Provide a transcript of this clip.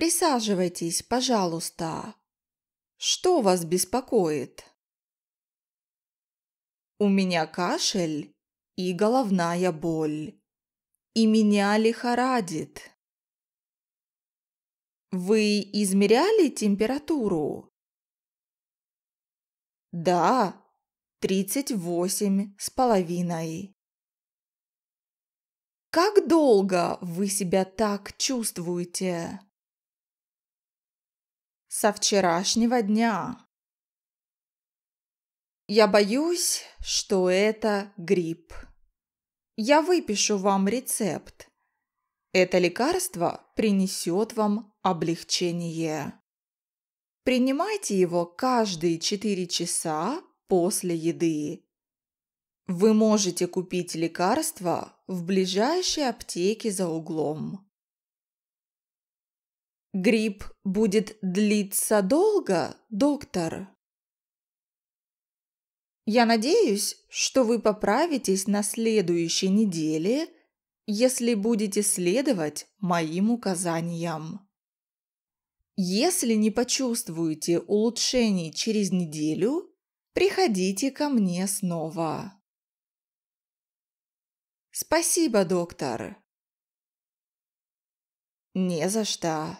Присаживайтесь, пожалуйста. Что вас беспокоит? У меня кашель и головная боль. И меня лихорадит. Вы измеряли температуру? Да, тридцать восемь с половиной. Как долго вы себя так чувствуете? со вчерашнего дня. Я боюсь, что это грипп. Я выпишу вам рецепт. Это лекарство принесет вам облегчение. Принимайте его каждые 4 часа после еды. Вы можете купить лекарство в ближайшей аптеке за углом. Грипп будет длиться долго, доктор? Я надеюсь, что вы поправитесь на следующей неделе, если будете следовать моим указаниям. Если не почувствуете улучшений через неделю, приходите ко мне снова. Спасибо, доктор. Не за что.